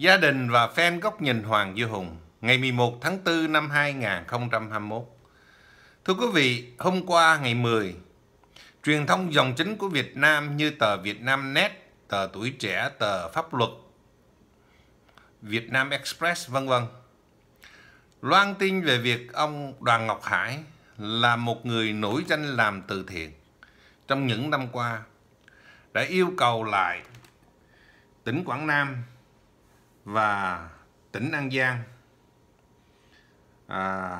Gia đình và fan góc nhìn Hoàng Duy Hùng ngày 11 tháng 4 năm 2021. Thưa quý vị, hôm qua ngày 10, truyền thông dòng chính của Việt Nam như tờ Việt Nam Net, tờ Tuổi Trẻ, tờ Pháp Luật, Việt Nam Express vân vân loan tin về việc ông Đoàn Ngọc Hải là một người nổi danh làm từ thiện trong những năm qua đã yêu cầu lại tỉnh Quảng Nam và tỉnh An Giang à,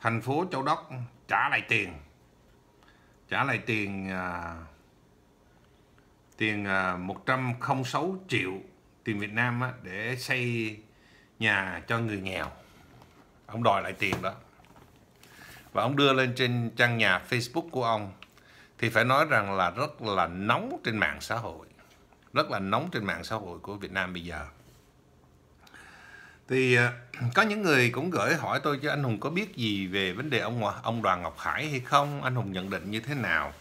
thành phố Châu Đốc trả lại tiền trả lại tiền à, tiền à, 106 triệu tiền Việt Nam á, để xây nhà cho người nghèo ông đòi lại tiền đó và ông đưa lên trên trang nhà Facebook của ông thì phải nói rằng là rất là nóng trên mạng xã hội rất là nóng trên mạng xã hội của Việt Nam bây giờ thì ờ, có những người cũng gửi hỏi tôi cho anh hùng có biết gì về vấn đề ông ông đoàn ngọc hải hay không anh hùng nhận định như thế nào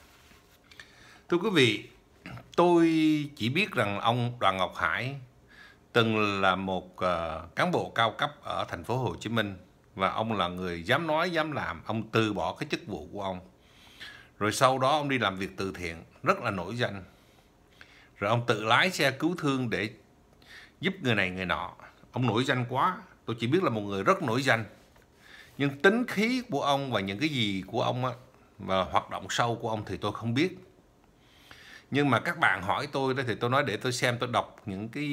thưa quý vị tôi chỉ biết rằng ông đoàn ngọc hải từng là một ờ, cán bộ cao cấp ở thành phố hồ chí minh và ông là người dám nói dám làm ông từ bỏ cái chức vụ của ông rồi sau đó ông đi làm việc từ thiện rất là nổi danh rồi ông tự lái xe cứu thương để giúp người này người nọ ông nổi danh quá tôi chỉ biết là một người rất nổi danh nhưng tính khí của ông và những cái gì của ông á, và hoạt động sâu của ông thì tôi không biết nhưng mà các bạn hỏi tôi đó thì tôi nói để tôi xem tôi đọc những cái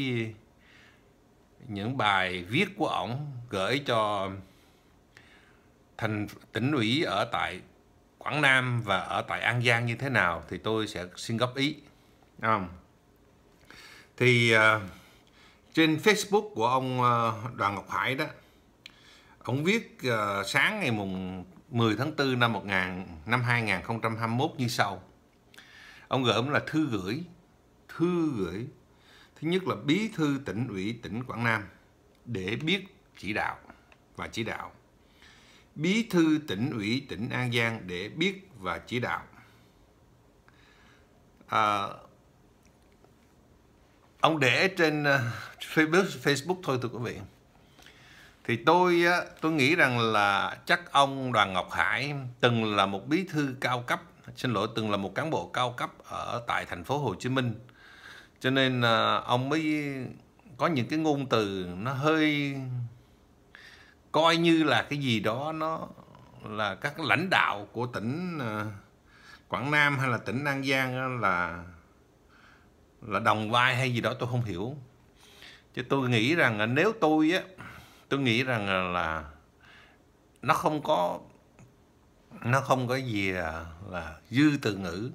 những bài viết của ông gửi cho thành tỉnh ủy ở tại Quảng Nam và ở tại An Giang như thế nào thì tôi sẽ xin góp ý. Không? Thì uh, trên Facebook của ông ờ, Đoàn Ngọc Hải đó ông viết ờ, sáng ngày mùng 10 tháng 4 năm 1000 năm 2021 như sau. Ông gửi ông là thư gửi, thư gửi. Thứ nhất là bí thư tỉnh ủy tỉnh Quảng Nam để biết chỉ đạo và chỉ đạo. Bí thư tỉnh ủy tỉnh An Giang để biết và chỉ đạo. À, ông để trên ờ, Facebook Facebook thôi thưa quý vị thì tôi tôi nghĩ rằng là chắc ông Đoàn Ngọc Hải từng là một bí thư cao cấp xin lỗi từng là một cán bộ cao cấp ở tại thành phố Hồ Chí Minh cho nên ờ, ông mới có những cái ngôn từ nó hơi coi như là cái gì đó nó là các lãnh đạo của tỉnh ờ, Quảng Nam hay là tỉnh An Giang là là đồng vai hay gì đó tôi không hiểu chứ tôi nghĩ rằng nếu tôi á tôi nghĩ rằng là nó không có nó không có gì là, là dư từ ngữ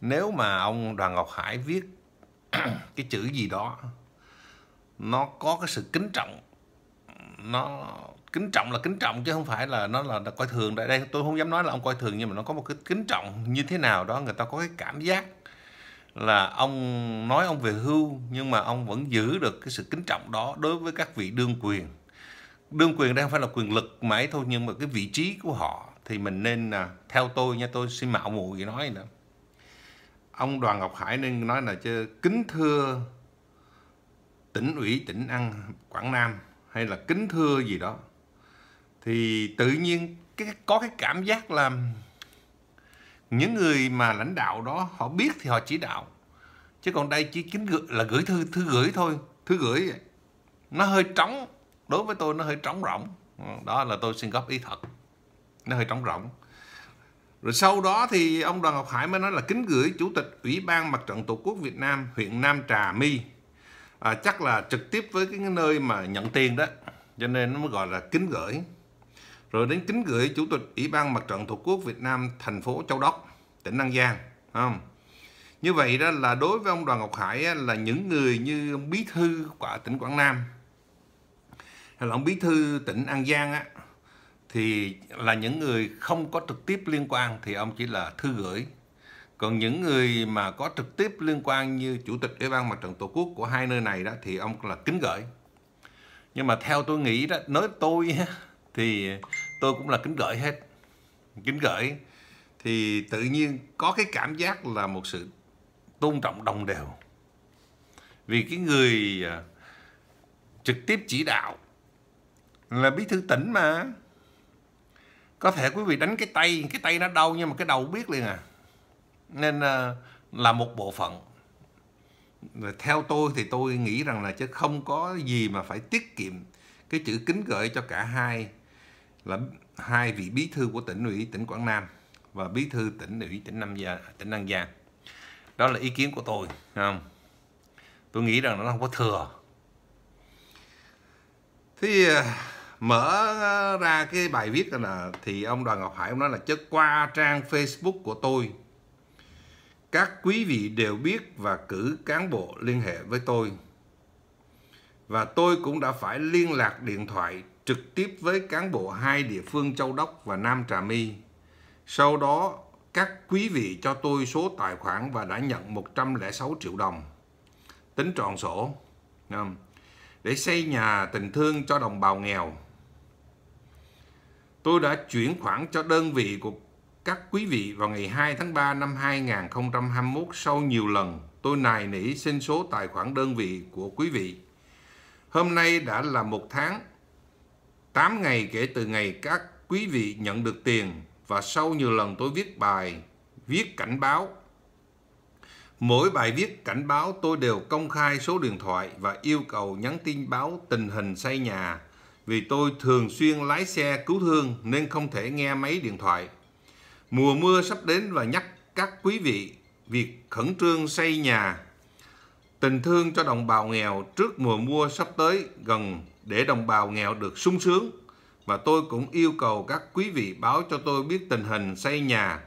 nếu mà ông đoàn ngọc hải viết cái chữ gì đó nó có cái sự kính trọng nó kính trọng là kính trọng chứ không phải là nó là coi thường đây tôi không dám nói là ông coi thường nhưng mà nó có một cái kính trọng như thế nào đó người ta có cái cảm giác là ông nói ông về hưu nhưng mà ông vẫn giữ được cái sự kính trọng đó đối với các vị đương quyền đương quyền đang phải là quyền lực mãi thôi nhưng mà cái vị trí của họ thì mình nên là theo tôi nha tôi xin mạo muội nói nữa ông đoàn ngọc hải nên nói là chứ kính thưa tỉnh ủy tỉnh ăn quảng nam hay là kính thưa gì đó thì tự nhiên cái có cái cảm giác làm những người mà lãnh đạo đó họ biết thì họ chỉ đạo chứ còn đây chỉ chính gửi, là gửi thư thư gửi thôi thư gửi nó hơi trống đối với tôi nó hơi trống rỗng ừ, đó là tôi xin góp ý thật nó hơi trống rỗng rồi sau đó thì ông Đoàn Ngọc Hải mới nói là kính gửi Chủ tịch Ủy ban Mặt trận Tổ quốc Việt Nam huyện Nam Trà My à, chắc là trực tiếp với cái nơi mà nhận tiền đó cho nên nó mới gọi là kính gửi rồi đến kính gửi chủ tịch ủy ban mặt trận tổ quốc Việt Nam thành phố Châu Đốc tỉnh An Giang không như vậy đó là đối với ông Đoàn Ngọc Hải là những người như ông bí thư của tỉnh Quảng Nam hay là ông bí thư tỉnh An Giang á thì là những người không có trực tiếp liên quan thì ông chỉ là thư gửi còn những người mà có trực tiếp liên quan như chủ tịch ủy ban mặt trận tổ quốc của hai nơi này đó thì ông là kính gửi nhưng mà theo tôi nghĩ đó nói tôi thì tôi cũng là kính gửi hết kính gửi thì tự nhiên có cái cảm giác là một sự tôn trọng đồng đều vì cái người à, trực tiếp chỉ đạo là bí thư tỉnh mà có thể quý vị đánh cái tay cái tay nó đau nhưng mà cái đầu biết liền à nên à, là một bộ phận theo tôi thì tôi nghĩ rằng là chứ không có gì mà phải tiết kiệm cái chữ kính gửi cho cả hai là hai vị bí thư của tỉnh ủy tỉnh Quảng Nam và bí thư tỉnh ủy tỉnh Nam Giang, tỉnh An Giang. Đó là ý kiến của tôi, không? Tôi nghĩ rằng nó không có thừa. Thì à, mở ra cái bài viết là thì ông Đoàn Ngọc Hải ông nói là chất qua trang Facebook của tôi các quý vị đều biết và cử cán bộ liên hệ với tôi và tôi cũng đã phải liên lạc điện thoại trực tiếp với cán bộ hai địa phương Châu Đốc và Nam Trà My. Sau đó, các quý vị cho tôi số tài khoản và đã nhận 106 triệu đồng. Tính tròn sổ. Để xây nhà tình thương cho đồng bào nghèo. Tôi đã chuyển khoản cho đơn vị của các quý vị vào ngày 2 tháng 3 năm 2021 sau nhiều lần tôi nài nỉ xin số tài khoản đơn vị của quý vị. Hôm nay đã là một tháng 8 ngày kể từ ngày các quý vị nhận được tiền và sau nhiều lần tôi viết bài viết cảnh báo. Mỗi bài viết cảnh báo tôi đều công khai số điện thoại và yêu cầu nhắn tin báo tình hình xây nhà vì tôi thường xuyên lái xe cứu thương nên không thể nghe máy điện thoại. Mùa mưa sắp đến và nhắc các quý vị việc khẩn trương xây nhà. Tình thương cho đồng bào nghèo trước mùa mưa sắp tới gần để đồng bào nghèo được sung sướng và tôi cũng yêu cầu các quý vị báo cho tôi biết tình hình xây nhà,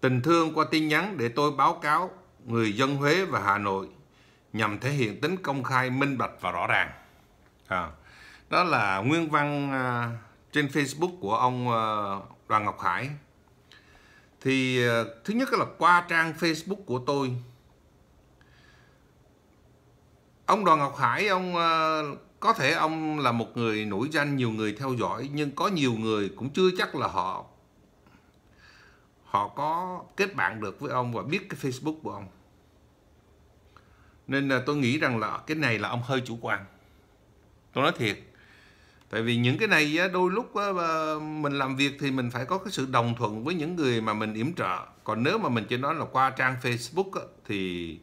tình thương qua tin nhắn để tôi báo cáo người dân Huế và Hà Nội nhằm thể hiện tính công khai, minh bạch và rõ ràng. À, đó là nguyên văn à, trên Facebook của ông à, Đoàn Ngọc Hải. Thì à, thứ nhất là qua trang Facebook của tôi. Ông Đoàn Ngọc Hải, ông à, có thể ông là một người nổi danh nhiều người theo dõi nhưng có nhiều người cũng chưa chắc là họ họ có kết bạn được với ông và biết cái Facebook của ông nên là tôi nghĩ rằng là cái này là ông hơi chủ quan tôi nói thiệt tại vì những cái này đôi lúc ờ, mình làm việc thì mình phải có cái sự đồng thuận với những người mà mình yểm trợ còn nếu mà mình chỉ nói là qua trang Facebook thì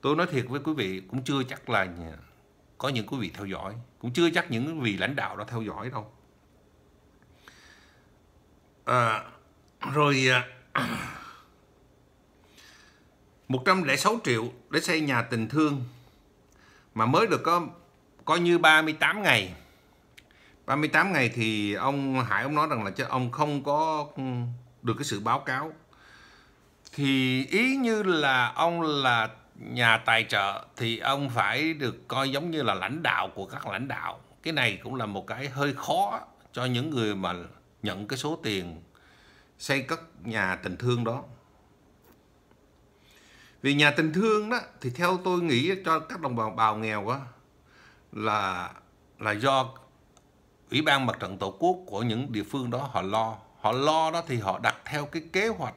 tôi nói thiệt với quý vị cũng chưa chắc là có những quý vị theo dõi cũng chưa chắc những vị lãnh đạo đó theo dõi đâu à, rồi à, 106 triệu để xây nhà tình thương mà mới được có coi như 38 ngày 38 ngày thì ông Hải ông nói rằng là cho ông không có ừ, được cái sự báo cáo thì ý như là ông là nhà tài trợ thì ông phải được coi giống như là lãnh đạo của các lãnh đạo cái này cũng là một cái hơi khó cho những người mà nhận cái số tiền xây cất nhà tình thương đó vì nhà tình thương đó thì theo tôi nghĩ cho các đồng bào bào nghèo á là là do ủy ban mặt trận tổ quốc của những địa phương đó họ lo họ lo đó thì họ đặt theo cái kế hoạch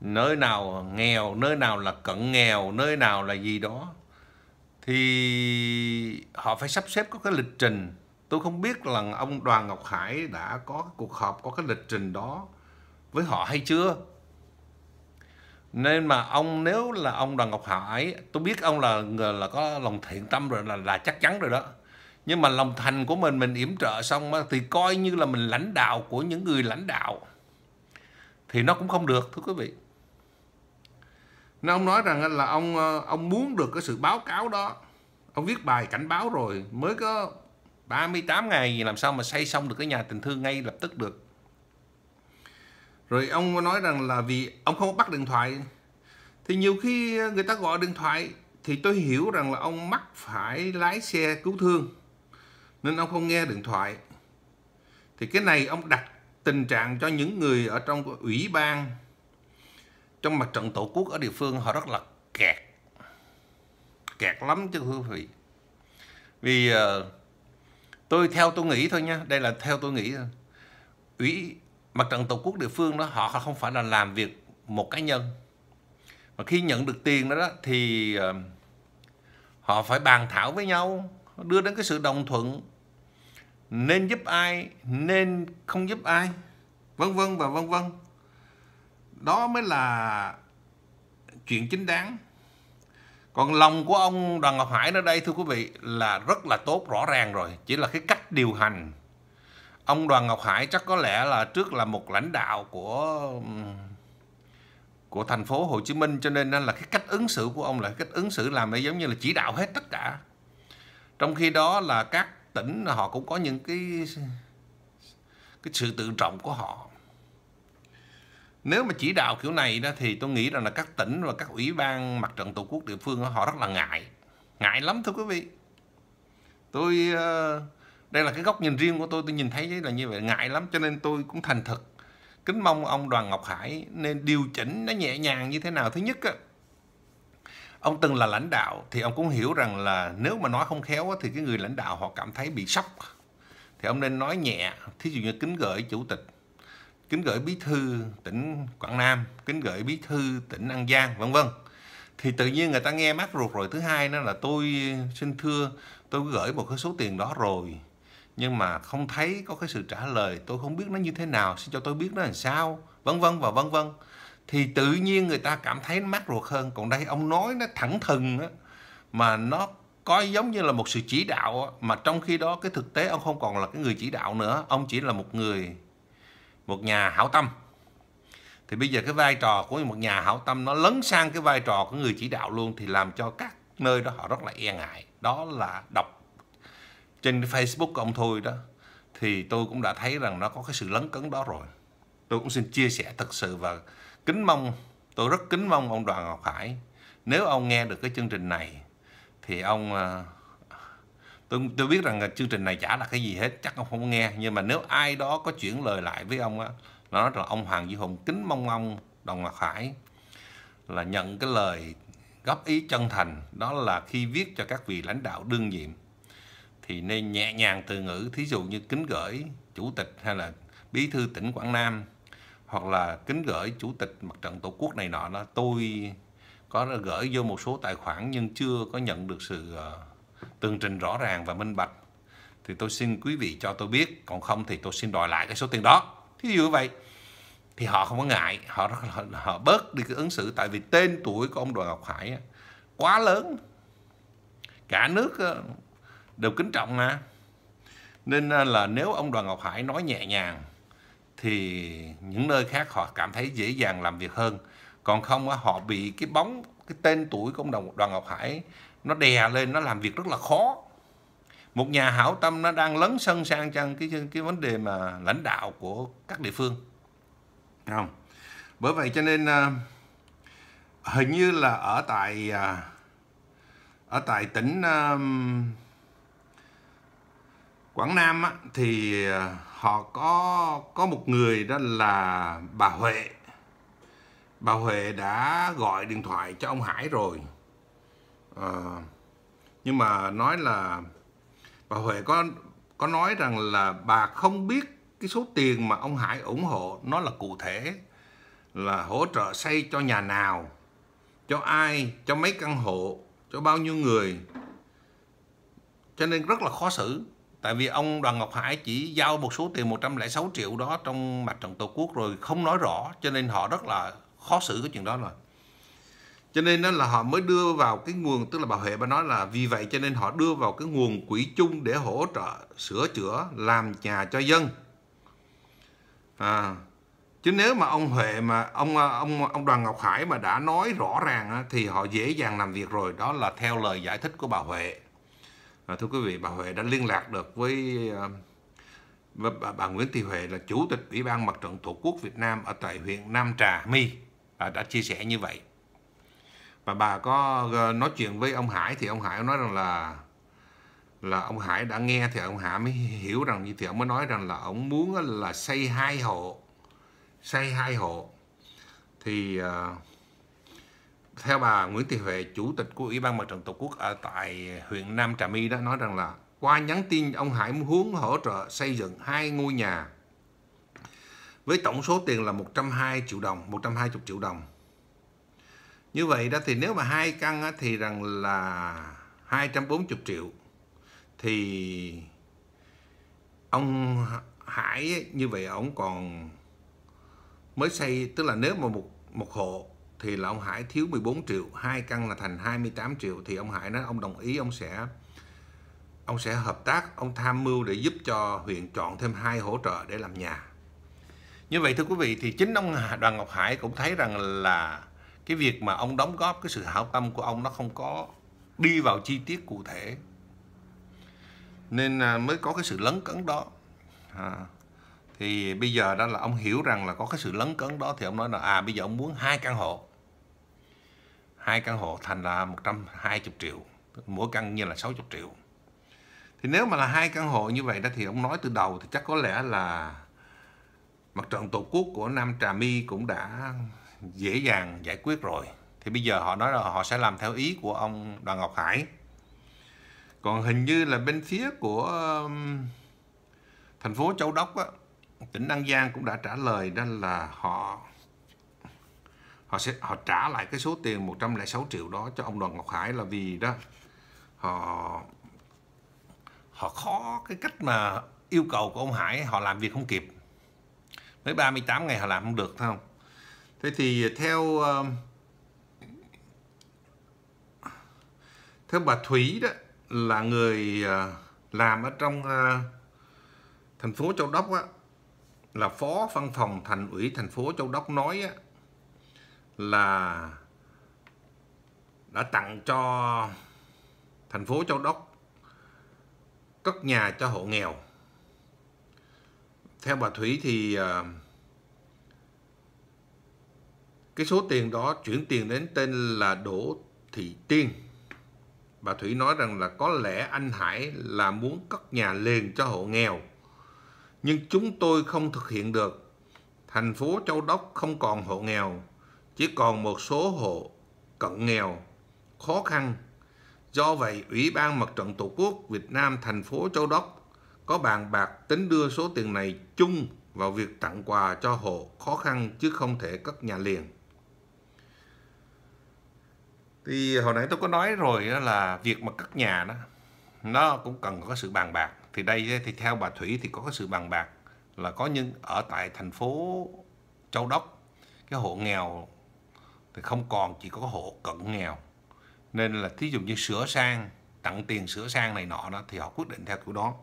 nơi nào nghèo nơi nào là cận nghèo nơi nào là gì đó thì họ phải sắp xếp có cái lịch trình tôi không biết là ông đoàn ngọc hải đã có cuộc họp có cái lịch trình đó với họ hay chưa nên mà ông nếu là ông đoàn ngọc hải tôi biết ông là là có lòng thiện tâm rồi là là chắc chắn rồi đó nhưng mà lòng thành của mình mình yểm trợ xong thì coi như là mình lãnh đạo của những người lãnh đạo thì nó cũng không được thưa quý vị nên ông nói rằng là ông ờ, ông muốn được cái sự báo cáo đó ông viết bài cảnh báo rồi mới có 38 ngày làm sao mà xây xong được cái nhà tình thương ngay lập tức được rồi ông nói rằng là vì ông không bắt điện thoại thì nhiều khi ờ, người ta gọi điện thoại thì tôi hiểu rằng là ông mắc phải lái xe cứu thương nên ông không nghe điện thoại thì cái này ông đặt tình trạng cho những người ở trong ủy ban trong mặt trận tổ quốc ở địa phương họ rất là kẹt kẹt lắm chứ quý vị vì ờ, tôi theo tôi nghĩ thôi nha đây là theo tôi nghĩ ờ, ủy mặt trận tổ quốc địa phương đó họ không phải là làm việc một cá nhân mà khi nhận được tiền đó, đó thì ờ, họ phải bàn thảo với nhau đưa đến cái sự đồng thuận nên giúp ai nên không giúp ai vân vân và vân vân đó mới là chuyện chính đáng còn lòng của ông đoàn ngọc hải ở đây thưa quý vị là rất là tốt rõ ràng rồi chỉ là cái cách điều hành ông đoàn ngọc hải chắc có lẽ là trước là một lãnh đạo của của thành phố Hồ Chí Minh cho nên là cái cách ứng xử của ông là cách ứng xử làm nó giống như là chỉ đạo hết tất cả. Trong khi đó là các tỉnh họ cũng có những cái cái sự tự trọng của họ nếu mà chỉ đạo kiểu này đó thì tôi nghĩ rằng là các tỉnh và các ủy ban mặt trận tổ quốc địa phương họ rất là ngại ngại lắm thưa quý vị tôi ờ, đây là cái góc nhìn riêng của tôi tôi nhìn thấy là như vậy ngại lắm cho nên tôi cũng thành thật kính mong ông đoàn ngọc hải nên điều chỉnh nó nhẹ nhàng như thế nào thứ nhất ông từng là lãnh đạo thì ông cũng hiểu rằng là nếu mà nói không khéo thì cái người lãnh đạo họ cảm thấy bị sốc thì ông nên nói nhẹ thí dụ như kính gửi chủ tịch kính gửi bí thư tỉnh Quảng Nam, kính gửi bí thư tỉnh An Giang, vân vân. Thì tự nhiên người ta nghe mát ruột rồi. Thứ hai nó là tôi xin thưa, tôi gửi một cái số tiền đó rồi nhưng mà không thấy có cái sự trả lời tôi không biết nó như thế nào xin cho tôi biết nó làm sao vân vân và vân vân thì tự nhiên người ta cảm thấy mát ruột hơn còn đây ông nói nó thẳng thừng mà nó có giống như là một sự chỉ đạo mà trong khi đó cái thực tế ông không còn là cái người chỉ đạo nữa ông chỉ là một người một nhà hảo tâm thì bây giờ cái vai trò của một nhà hảo tâm nó lấn sang cái vai trò của người chỉ đạo luôn thì làm cho các nơi đó họ rất là e ngại đó là đọc trên Facebook của ông thôi đó thì tôi cũng đã thấy rằng nó có cái sự lấn cấn đó rồi tôi cũng xin chia sẻ thật sự và kính mong tôi rất kính mong ông Đoàn Ngọc Hải nếu ông nghe được cái chương trình này thì ông ờ, tôi tôi biết rằng chương trình này chả là cái gì hết chắc ông không nghe nhưng mà nếu ai đó có chuyển lời lại với ông á nó nói rằng ông Hoàng Duy Hùng kính mong ông Đồng Ngọc Hải là nhận cái lời góp ý chân thành đó là khi viết cho các vị lãnh đạo đương nhiệm thì nên nhẹ nhàng từ ngữ thí dụ như kính gửi chủ tịch hay là bí thư tỉnh Quảng Nam hoặc là kính gửi chủ tịch mặt trận tổ quốc này nọ đó tôi có gửi vô một số tài khoản nhưng chưa có nhận được sự ờ, tường trình rõ ràng và minh bạch thì tôi xin quý vị cho tôi biết còn không thì tôi xin đòi lại cái số tiền đó thí dụ như vậy thì họ không có ngại họ họ, họ bớt đi cái ứng xử tại vì tên tuổi của ông Đoàn Ngọc Hải quá lớn cả nước ờ, đều kính trọng mà nên ờ, là nếu ông Đoàn Ngọc Hải nói nhẹ nhàng thì những nơi khác họ cảm thấy dễ dàng làm việc hơn còn không họ bị cái bóng cái tên tuổi của ông Đoàn Ngọc Hải nó đè lên nó làm việc rất là khó một nhà hảo tâm nó đang lấn sân sang trong cái cái vấn đề mà lãnh đạo của các địa phương không bởi vậy cho nên à, hình như là ở tại à, ở tại tỉnh à, Quảng Nam á, thì họ có có một người đó là bà Huệ bà Huệ đã gọi điện thoại cho ông Hải rồi uh, nhưng mà nói là bà Huệ có có nói rằng là bà không biết cái số tiền mà ông Hải ủng hộ nó là cụ thể là hỗ trợ xây cho nhà nào, cho ai, cho mấy căn hộ, cho bao nhiêu người. Cho nên rất là khó xử. Tại vì ông Đoàn Ngọc Hải chỉ giao một số tiền 106 triệu đó trong mặt trận Tổ quốc rồi không nói rõ cho nên họ rất là khó xử cái chuyện đó rồi cho nên đó là họ mới đưa vào cái nguồn tức là bảo hệ bà nói là vì vậy cho nên họ đưa vào cái nguồn quỹ chung để hỗ trợ sửa chữa làm nhà cho dân à, chứ nếu mà ông huệ mà ông ông ông đoàn ngọc hải mà đã nói rõ ràng thì họ dễ dàng làm việc rồi đó là theo lời giải thích của bà huệ à, thưa quý vị bà huệ đã liên lạc được với à, bà, bà nguyễn thị huệ là chủ tịch ủy ban mặt trận tổ quốc việt nam ở tại huyện nam trà my à, đã chia sẻ như vậy và bà có ờ, nói chuyện với ông Hải thì ông Hải nói rằng là là ông Hải đã nghe thì ông Hải mới hiểu rằng như thì ông mới nói rằng là ông muốn là xây hai hộ xây hai hộ thì uh, theo bà Nguyễn Thị Huệ chủ tịch của Ủy ban Mặt trận Tổ quốc ở tại huyện Nam Trà My đã nói rằng là qua nhắn tin ông Hải muốn hỗ trợ xây dựng hai ngôi nhà với tổng số tiền là 120 triệu đồng 120 triệu đồng như vậy đó thì nếu mà hai căn á, thì rằng là 240 triệu thì ông Hải ấy, như vậy ông còn mới xây tức là nếu mà một một hộ thì là ông Hải thiếu 14 triệu, hai căn là thành 28 triệu thì ông Hải nói ông đồng ý ông sẽ ông sẽ hợp tác, ông tham mưu để giúp cho huyện chọn thêm hai hỗ trợ để làm nhà. Như vậy thưa quý vị thì chính ông Đoàn Ngọc Hải cũng thấy rằng là cái việc mà ông đóng góp cái sự hảo tâm của ông nó không có đi vào chi tiết cụ thể nên à, mới có cái sự lấn cấn đó à. thì bây giờ đó là ông hiểu rằng là có cái sự lấn cấn đó thì ông nói là à bây giờ ông muốn hai căn hộ hai căn hộ thành là 120 triệu mỗi căn như là 60 triệu thì nếu mà là hai căn hộ như vậy đó thì ông nói từ đầu thì chắc có lẽ là mặt trận tổ quốc của Nam Trà My cũng đã dễ dàng giải quyết rồi thì bây giờ họ nói là họ sẽ làm theo ý của ông Đoàn Ngọc Hải còn hình như là bên phía của um, thành phố Châu Đốc á, tỉnh An Giang cũng đã trả lời đó là họ họ sẽ họ trả lại cái số tiền 106 triệu đó cho ông Đoàn Ngọc Hải là vì đó họ họ khó cái cách mà yêu cầu của ông Hải họ làm việc không kịp mới 38 ngày họ làm không được phải không Thế thì theo um, theo bà Thúy đó là người à, làm ở trong à, thành phố Châu Đốc á, là phó văn phòng thành ủy thành phố Châu Đốc nói á, là đã tặng cho thành phố Châu Đốc cất nhà cho hộ nghèo. Theo bà Thúy thì uh, cái số tiền đó chuyển tiền đến tên là Đỗ Thị Tiên. Bà Thủy nói rằng là có lẽ anh Hải là muốn cất nhà liền cho hộ nghèo. Nhưng chúng tôi không thực hiện được. Thành phố Châu Đốc không còn hộ nghèo, chỉ còn một số hộ cận nghèo, khó khăn. Do vậy, Ủy ban Mặt trận Tổ quốc Việt Nam thành phố Châu Đốc có bàn bạc tính đưa số tiền này chung vào việc tặng quà cho hộ khó khăn chứ không thể cất nhà liền thì hồi nãy tôi có nói rồi đó là việc mà cất nhà đó nó cũng cần có sự bàn bạc thì đây thì theo bà thủy thì có sự bàn bạc là có những ở tại thành phố châu đốc cái hộ nghèo thì không còn chỉ có hộ cận nghèo nên là thí dụ như sửa sang tặng tiền sửa sang này nọ đó thì họ quyết định theo kiểu đó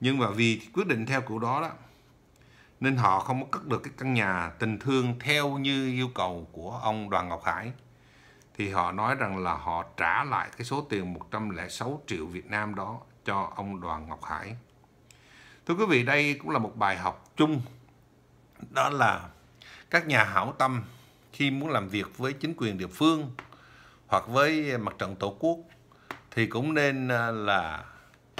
nhưng mà vì quyết định theo kiểu đó đó nên họ không có cất được cái căn nhà tình thương theo như yêu cầu của ông đoàn ngọc hải thì họ nói rằng là họ trả lại cái số tiền 106 triệu Việt Nam đó cho ông Đoàn Ngọc Hải. Thưa quý vị, đây cũng là một bài học chung đó là các nhà hảo tâm khi muốn làm việc với chính quyền địa phương hoặc với mặt trận tổ quốc thì cũng nên à, là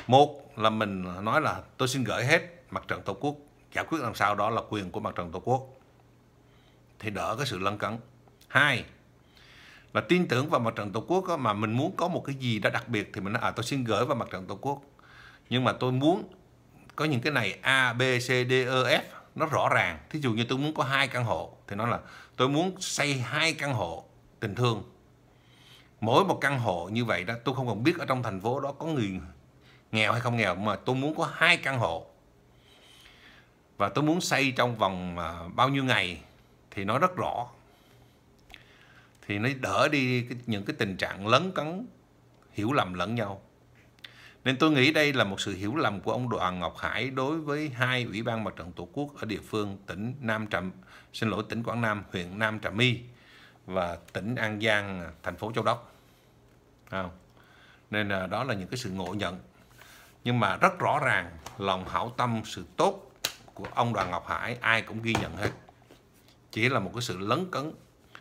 một là mình nói là tôi xin gửi hết mặt trận tổ quốc giải quyết làm sao đó là quyền của mặt trận tổ quốc thì đỡ cái sự lân cấn hai và tin tưởng vào mặt trận tổ quốc đó, mà mình muốn có một cái gì đó đặc biệt thì mình nói à tôi xin gửi vào mặt trận tổ quốc nhưng mà tôi muốn có những cái này a b c d e f nó rõ ràng thí dụ như tôi muốn có hai căn hộ thì nó là tôi muốn xây hai căn hộ tình thương mỗi một căn hộ như vậy đó tôi không còn biết ở trong thành phố đó có người nghèo hay không nghèo mà tôi muốn có hai căn hộ và tôi muốn xây trong vòng à, bao nhiêu ngày thì nó rất rõ thì nó đỡ đi những cái tình trạng lấn cấn hiểu lầm lẫn nhau nên tôi nghĩ đây là một sự hiểu lầm của ông Đoàn Ngọc Hải đối với hai ủy ban mặt trận tổ quốc ở địa phương tỉnh Nam Trà xin lỗi tỉnh Quảng Nam huyện Nam Trà My và tỉnh An Giang thành phố Châu Đốc không? nên là đó là những cái sự ngộ nhận nhưng mà rất rõ ràng lòng hảo tâm sự tốt của ông Đoàn Ngọc Hải ai cũng ghi nhận hết chỉ là một cái sự lấn cấn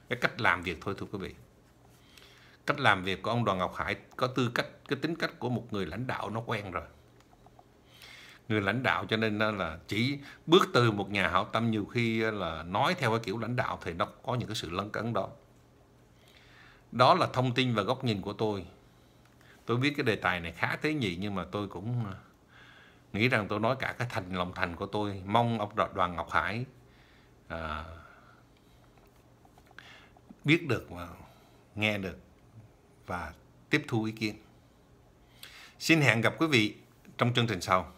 cái cách làm việc thôi thưa quý vị cách làm việc của ông Đoàn Ngọc Hải có tư cách cái tính cách của một người lãnh đạo nó quen rồi người lãnh đạo cho nên là chỉ bước từ một nhà hảo tâm nhiều khi là nói theo cái kiểu lãnh đạo thì nó có những cái sự lấn cấn đó đó là thông tin và góc nhìn của tôi tôi biết cái đề tài này khá tế nhị nhưng mà tôi cũng à, nghĩ rằng tôi nói cả cái thành lòng thành của tôi mong ông đoàn ngọc hải à, biết được và nghe được và tiếp thu ý kiến. Xin hẹn gặp quý vị trong chương trình sau.